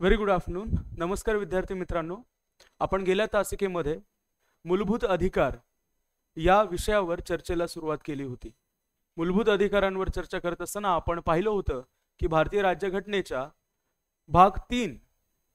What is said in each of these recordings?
very good afternoon नमस्कार विद्यार्थी मित्रांनो आपण गेल्या तासिकेमध्ये मूलभूत अधिकार या विषयावर चर्चेला सुरुवात केली होती मूलभूत अधिकारांवर चर्चा करत असताना आपण पाहिलं होतं की भारतीय राज्यघटनेच्या भाग तीन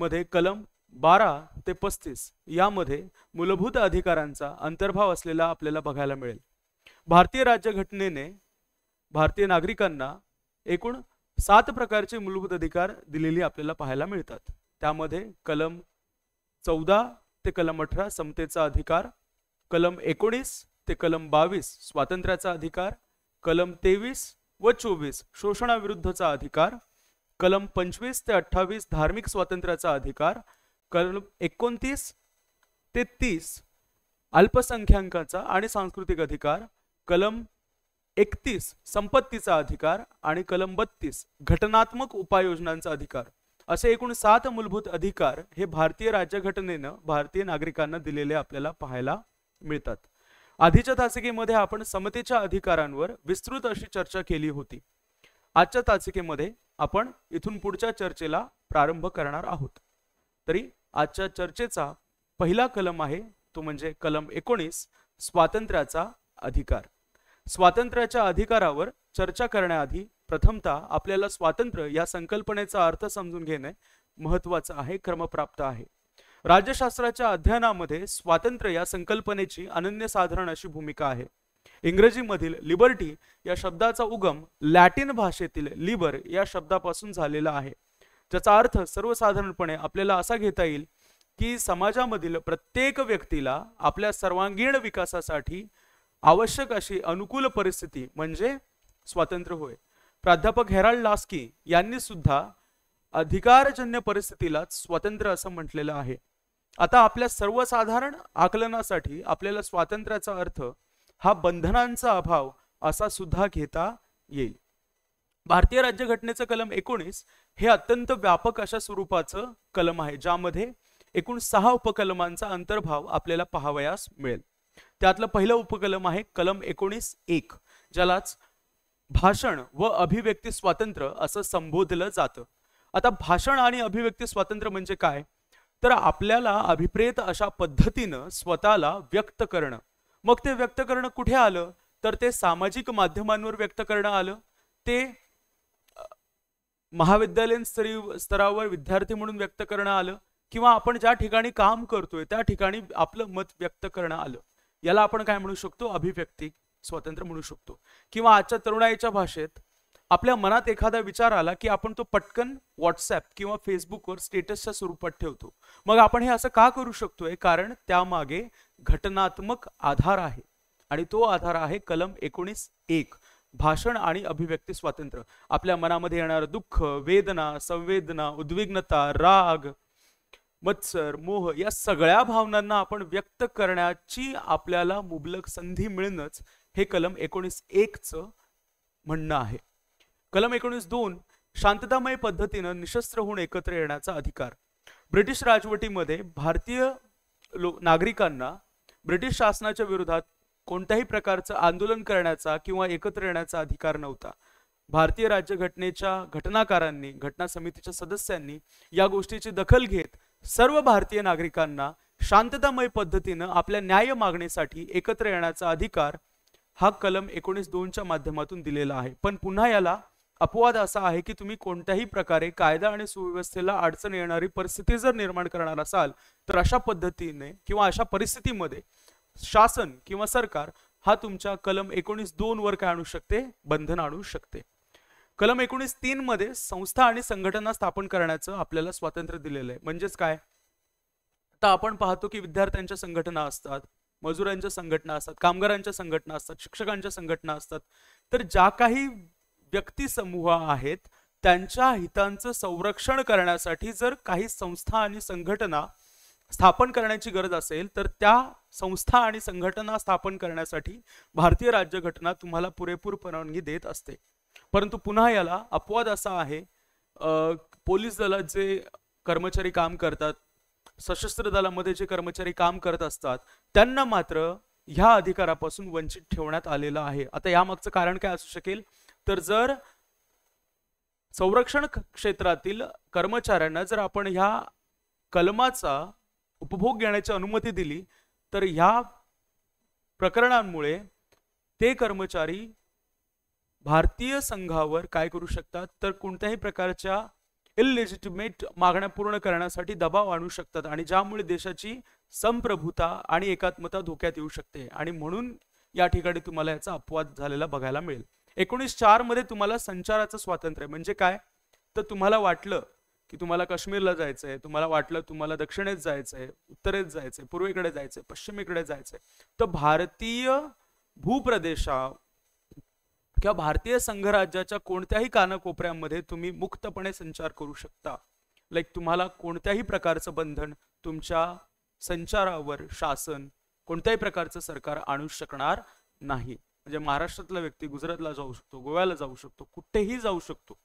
मध्ये कलम बारा ते पस्तीस यामध्ये मूलभूत अधिकारांचा अंतर्भाव असलेला आपल्याला बघायला मिळेल भारतीय राज्यघटनेने भारतीय नागरिकांना एकूण सात प्रकारचे मूलभूत अधिकार दिलेले आपल्याला पाहायला मिळतात त्यामध्ये कलम चौदा ते कलम अठरा समतेचा अधिकार कलम एकोणीस ते कलम बावीस स्वातंत्र्याचा अधिकार कलम तेवीस व चोवीस शोषणाविरुद्धचा अधिकार कलम पंचवीस ते अठ्ठावीस धार्मिक स्वातंत्र्याचा अधिकार कलम एकोणतीस ते तीस अल्पसंख्याकाचा आणि सांस्कृतिक अधिकार कलम एकतीस संपत्तीचा अधिकार आणि कलम बत्तीस घटनात्मक उपाययोजनांचा अधिकार असे एकूण सात मूलभूत अधिकार हे भारतीय राज्यघटनेनं भारतीय नागरिकांना दिलेले आपल्याला पाहायला मिळतात आधीच्या तासिकेमध्ये आपण समतेच्या अधिकारांवर विस्तृत अशी चर्चा केली होती आजच्या तासिकेमध्ये आपण इथून पुढच्या चर्चेला प्रारंभ करणार आहोत तरी आजच्या चर्चेचा पहिला कलम आहे तो म्हणजे कलम एकोणीस स्वातंत्र्याचा अधिकार स्वातंत्र्याच्या अधिकारावर चर्चा करण्याआधी प्रथमतः आपल्याला स्वातंत्र्य या संकल्पनेचा अर्थ समजून घेणे महत्वाचं आहे क्रमप्राप्त आहे राज्यशास्त्राच्या अध्ययनामध्ये स्वातंत्र्य या संकल्पनेची अनन्यसाधारण अशी भूमिका आहे इंग्रजीमधील लिबर्टी या शब्दाचा उगम लॅटिन भाषेतील लिबर या शब्दापासून झालेला आहे ज्याचा अर्थ सर्वसाधारणपणे आपल्याला असा घेता येईल की समाजामधील प्रत्येक व्यक्तीला आपल्या सर्वांगीण विकासासाठी आवश्यक अशी अनुकूल परिस्थिती म्हणजे स्वातंत्र्य होय प्राध्यापक हेराल्ड लास्की यांनी सुद्धा अधिकारजन्य परिस्थितीला स्वातंत्र्य असं म्हटलेलं आहे आता आपल्या सर्वसाधारण आकलनासाठी आपल्याला स्वातंत्र्याचा अर्थ हा बंधनांचा अभाव असा सुद्धा घेता येईल भारतीय राज्यघटनेचं कलम एकोणीस हे अत्यंत व्यापक अशा स्वरूपाचं कलम आहे ज्यामध्ये एकूण सहा उपकलमांचा अंतर्भाव आपल्याला पाहावयास मिळेल त्यातलं पहिलं उपकलम आहे कलम एकोणीस एक ज्यालाच भाषण व अभिव्यक्ती स्वातंत्र्य असं संबोधलं जातं आता भाषण आणि अभिव्यक्ती स्वातंत्र्य म्हणजे काय तर आपल्याला अभिप्रेत अशा पद्धतीनं स्वतःला व्यक्त करणं मग ते व्यक्त करणं कुठे आलं तर ते सामाजिक माध्यमांवर व्यक्त करणं आलं ते महाविद्यालयीन स्तरी स्तरावर विद्यार्थी म्हणून व्यक्त करणं आलं किंवा आपण ज्या ठिकाणी काम करतोय त्या ठिकाणी आपलं मत व्यक्त करणं आलं याला आपण काय म्हणू शकतो अभिव्यक्ती स्वातंत्र्य म्हणू शकतो किंवा आजच्या तरुणाईच्या भाषेत आपल्या मनात एखादा विचार आला की आपण तो पटकन व्हॉट्सॲप किंवा फेसबुकवर स्टेटसच्या स्वरूपात ठेवतो मग आपण हे असं का करू शकतोय कारण त्यामागे घटनात्मक आधार आहे आणि तो आधार आहे कलम एकोणीस एक भाषण आणि अभिव्यक्ती स्वातंत्र्य आपल्या मनामध्ये येणारं दुःख वेदना संवेदना उद्विग्नता राग मत्सर मोह या सगळ्या भावनांना आपण व्यक्त करण्याची आपल्याला मुबलक संधी मिळणंच हे कलम एकोणीस च म्हणणं आहे कलम एकोणीस दोन शांततामय पद्धतीनं निशस्त्र होऊन एकत्र येण्याचा अधिकार ब्रिटिश राजवटीमध्ये भारतीय लो नागरिकांना ब्रिटिश शासनाच्या विरोधात कोणत्याही प्रकारचं आंदोलन करण्याचा किंवा एकत्र येण्याचा अधिकार नव्हता भारतीय राज्यघटनेच्या घटनाकारांनी घटना समितीच्या सदस्यांनी या गोष्टीची दखल घेत सर्व भारतीय नागरिकांना शांततामय पद्धतीनं आपल्या न्याय मागणीसाठी एकत्र येण्याचा अधिकार हा कलम एकोणीस दोनच्या माध्यमातून दिलेला आहे पण पुन्हा याला अपवाद असा आहे की तुम्ही कोणत्याही प्रकारे कायदा आणि सुव्यवस्थेला अडचण येणारी परिस्थिती जर निर्माण करणार असाल तर अशा पद्धतीने किंवा अशा परिस्थितीमध्ये शासन किंवा सरकार हा तुमच्या कलम एकोणीस दोन वर काय आणू शकते बंधन आणू शकते कलम एकोणीस तीन मध्ये संस्था आणि संघटना स्थापन करण्याचं आपल्याला स्वातंत्र्य दिलेलं आहे म्हणजेच काय आता आपण पाहतो की विद्यार्थ्यांच्या संघटना असतात मजुरांच्या संघटना असतात कामगारांच्या संघटना असतात शिक्षकांच्या संघटना असतात तर ज्या काही व्यक्ती समूह आहेत त्यांच्या हितांचं संरक्षण करण्यासाठी जर काही संस्था आणि संघटना स्थापन करण्याची गरज असेल तर त्या संस्था आणि संघटना स्थापन करण्यासाठी भारतीय राज्यघटना तुम्हाला पुरेपूर परवानगी देत असते परंतु पुन्हा याला अपवाद असा आहे पोलीस दलात जे कर्मचारी काम करतात सशस्त्र दलामध्ये जे कर्मचारी काम करत असतात त्यांना मात्र ह्या अधिकारापासून वंचित ठेवण्यात आलेलं आहे आता यामागचं कारण काय असू शकेल तर जर संरक्षण क्षेत्रातील कर्मचाऱ्यांना जर आपण ह्या कलमाचा उपभोग घेण्याची अनुमती दिली तर ह्या प्रकरणांमुळे ते कर्मचारी भारतीय संघावर काय करू शकतात तर कोणत्याही प्रकारच्या इलिजिटिमेट मागण्या पूर्ण करण्यासाठी दबाव आणू शकतात आणि ज्यामुळे देशाची संप्रभुता आणि एकात्मता धोक्यात येऊ शकते आणि म्हणून या ठिकाणी तुम्हाला याचा अपवाद झालेला बघायला मिळेल एकोणीस चार मध्ये तुम्हाला संचाराचं स्वातंत्र्य म्हणजे काय तर तुम्हाला वाटलं की तुम्हाला काश्मीरला जायचंय तुम्हाला वाटलं तुम्हाला दक्षिणेत जायचंय उत्तरेत जायचंय पूर्वेकडे जायचंय पश्चिमेकडे जायचंय तर भारतीय भूप्रदेशा किंवा भारतीय संघराज्याच्या कोणत्याही कानाकोपऱ्यामध्ये तुम्ही मुक्तपणे संचार करू शकता लाईक तुम्हाला कोणत्याही प्रकारचं बंधन तुमच्या संचारावर शासन कोणत्याही प्रकारचं सरकार आणू शकणार नाही म्हणजे महाराष्ट्रातला व्यक्ती गुजरातला जाऊ शकतो गोव्याला जाऊ शकतो कुठेही जाऊ शकतो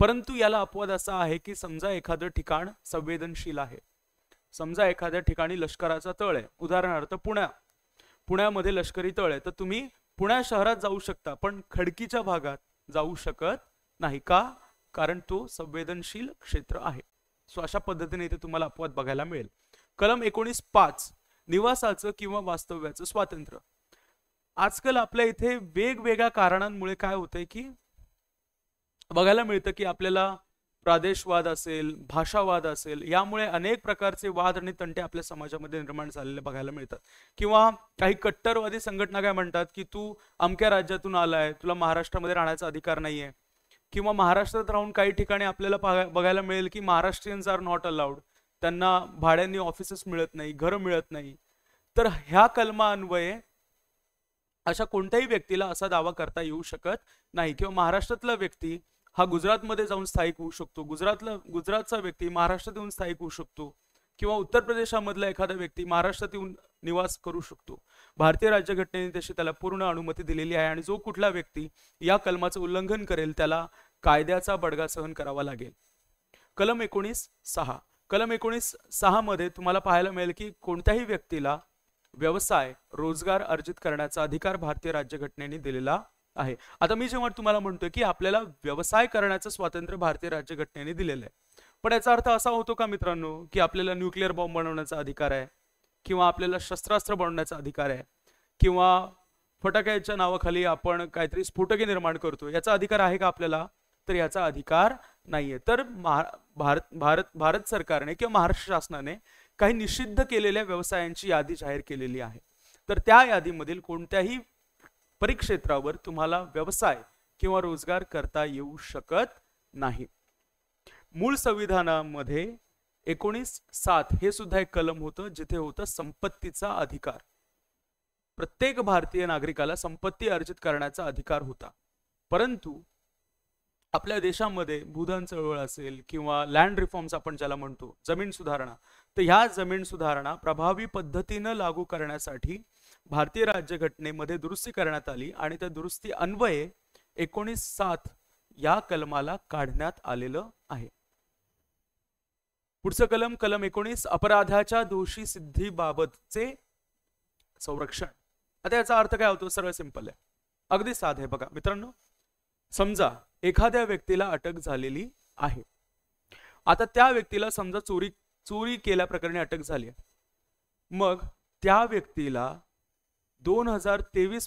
परंतु याला अपवाद असा आहे की समजा एखादं ठिकाण संवेदनशील आहे समजा एखाद्या ठिकाणी लष्कराचा तळ आहे उदाहरणार्थ पुण्या पुण्यामध्ये लष्करी तळ आहे तर तुम्ही पुण्या शहरात जाऊ शकता पण खडकीच्या भागात जाऊ शकत नाही का कारण तो संवेदनशील क्षेत्र आहे सो अशा पद्धतीने इथे तुम्हाला अपवाद बघायला मिळेल कलम एकोणीस पाच निवासाचं किंवा वास्तव्याचं स्वातंत्र्य आजकाल आपल्या इथे वेगवेगळ्या कारणांमुळे काय होतंय की बघायला मिळतं की आपल्याला प्रादेशवाद असेल भाषावाद असेल यामुळे अनेक प्रकारचे वाद आणि तंटे आपल्या समाजामध्ये निर्माण झालेले बघायला मिळतात किंवा काही कट्टरवादी संघटना काय म्हणतात की तू अमक्या राज्यातून आलाय तुला महाराष्ट्रामध्ये राहण्याचा अधिकार नाहीये किंवा महाराष्ट्रात राहून काही ठिकाणी आपल्याला बघायला मिळेल की महाराष्ट्रीयन्स आर नॉट अलाउड त्यांना भाड्यांनी ऑफिसेस मिळत नाही घर मिळत नाही तर ह्या अन्वये अशा कोणत्याही व्यक्तीला असा दावा करता येऊ शकत नाही किंवा महाराष्ट्रातला व्यक्ती हा गुजरातमध्ये जाऊन स्थायिक होऊ शकतो गुजरातला गुजरातचा व्यक्ती महाराष्ट्रात येऊन स्थायिक होऊ शकतो किंवा उत्तर प्रदेशामधला एखादा व्यक्ती महाराष्ट्रात येऊन निवास करू शकतो भारतीय राज्यघटनेने तशी त्याला पूर्ण अनुमती दिलेली आहे आणि जो कुठला व्यक्ती या कलमाचं उल्लंघन करेल त्याला कायद्याचा बडगा सहन करावा लागेल कलम एकोणीस सहा कलम एकोणीस सहा मध्ये तुम्हाला पाहायला मिळेल की कोणत्याही व्यक्तीला व्यवसाय रोजगार अर्जित करण्याचा अधिकार भारतीय राज्यघटनेने दिलेला आहे आता मी जेव्हा तुम्हाला म्हणतोय की आपल्याला व्यवसाय करण्याचं स्वातंत्र्य भारतीय राज्यघटनेने दिलेलं आहे पण याचा अर्थ असा होतो का मित्रांनो की आपल्याला न्यूक्लिअर बॉम्ब बनवण्याचा अधिकार आहे किंवा आपल्याला शस्त्रास्त्र बनवण्याचा अधिकार आहे किंवा फटाक्याच्या नावाखाली आपण काहीतरी स्फोटके निर्माण करतो याचा अधिकार आहे का आपल्याला तर याचा अधिकार नाहीये तर भारत भारत भारत सरकारने किंवा महाराष्ट्र शासनाने काही निषिद्ध केलेल्या व्यवसायांची यादी जाहीर केलेली आहे तर त्या यादीमधील कोणत्याही परिक्षेत्रावर तुम्हाला व्यवसाय किंवा रोजगार करता येऊ शकत नाही मूळ संविधानामध्ये एकोणीस सात हे सुद्धा एक कलम होतं जिथे होतं संपत्तीचा अधिकार प्रत्येक भारतीय नागरिकाला संपत्ती अर्जित करण्याचा अधिकार होता परंतु आपल्या देशामध्ये भूधन चळवळ असेल किंवा लँड रिफॉर्म्स आपण ज्याला म्हणतो जमीन सुधारणा तर ह्या जमीन सुधारणा प्रभावी पद्धतीनं लागू करण्यासाठी भारतीय राज्यघटनेमध्ये दुरुस्ती करण्यात आली आणि त्या दुरुस्ती अन्वये एकोणीस सात या कलमाला काढण्यात आलेलं आहे पुढचं कलम कलम एकोणीस अपराधाच्या दोषी सिद्धी बाबतचे संरक्षण आता याचा अर्थ काय होतो सरळ सिंपल आहे अगदी साध आहे बघा मित्रांनो समजा एखाद्या व्यक्तीला अटक झालेली आहे आता त्या व्यक्तीला समजा चोरी चोरी केल्याप्रकरणी अटक झाली मग त्या व्यक्तीला दोन हजार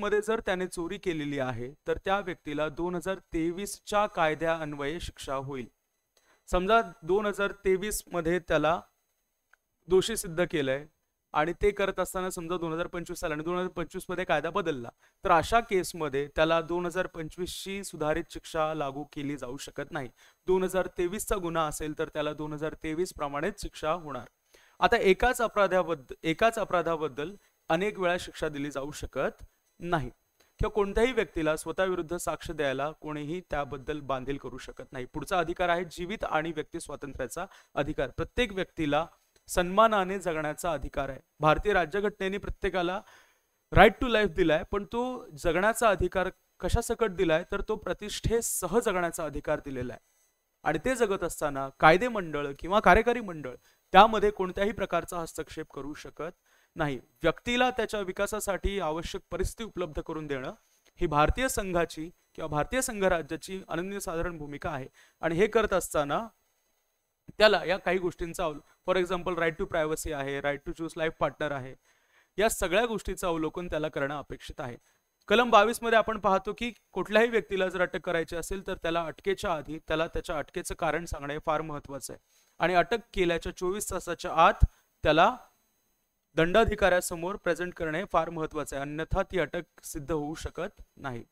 मध्ये जर त्याने चोरी केलेली आहे तर त्या व्यक्तीला दोन हजार तेवीसच्या कायद्या अन्वये शिक्षा होईल समजा दोन हजार मध्ये त्याला दोषी सिद्ध केलंय आणि ते करत असताना समजा दोन हजार पंचवीस साल आणि दोन हजार मध्ये कायदा बदलला तर अशा केसमध्ये त्याला दोन हजार ची सुधारित शिक्षा लागू केली जाऊ शकत नाही दोन हजार तेवीसचा गुन्हा असेल तर त्याला दोन हजार तेवीस प्रमाणेच शिक्षा होणार आता एकाच अपराधाबद्दल एकाच अपराधाबद्दल अनेक वेळा शिक्षा दिली जाऊ शकत नाही किंवा कोणत्याही व्यक्तीला स्वतःविरुद्ध साक्ष द्यायला कोणीही त्याबद्दल बांधील करू शकत नाही पुढचा अधिकार आहे जीवित आणि व्यक्ती स्वातंत्र्याचा अधिकार प्रत्येक व्यक्तीला सन्मानाने जगण्याचा अधिकार आहे भारतीय राज्यघटनेने प्रत्येकाला राईट टू लाईफ दिलाय पण तो जगण्याचा अधिकार कशासकट दिलाय तर तो सह जगण्याचा अधिकार दिलेला आहे आणि ते जगत असताना कायदे मंडळ किंवा कार्यकारी मंडळ त्यामध्ये कोणत्याही प्रकारचा हस्तक्षेप करू शकत नाही व्यक्तीला त्याच्या विकासासाठी आवश्यक परिस्थिती उपलब्ध करून देणं ही भारतीय संघाची किंवा भारतीय संघराज्याची अनन्यसाधारण भूमिका आहे आणि हे करत असताना त्याला या काही गोष्टींचा for example right to privacy आहे right to choose life partner आहे या सगळ्या गोष्टीचं अवलोकन त्याला करणं अपेक्षित आहे कलम बावीस मध्ये आपण पाहतो की कुठल्याही व्यक्तीला जर अटक करायची असेल तर त्याला अटकेच्या आधी त्याला त्याच्या अटकेचं कारण सांगणे फार महत्वाचं आहे आणि अटक केल्याच्या चोवीस तासाच्या आत त्याला दंडाधिकाऱ्यासमोर प्रेझेंट करणे फार महत्वाचे आहे अन्यथा ती अटक सिद्ध होऊ शकत नाही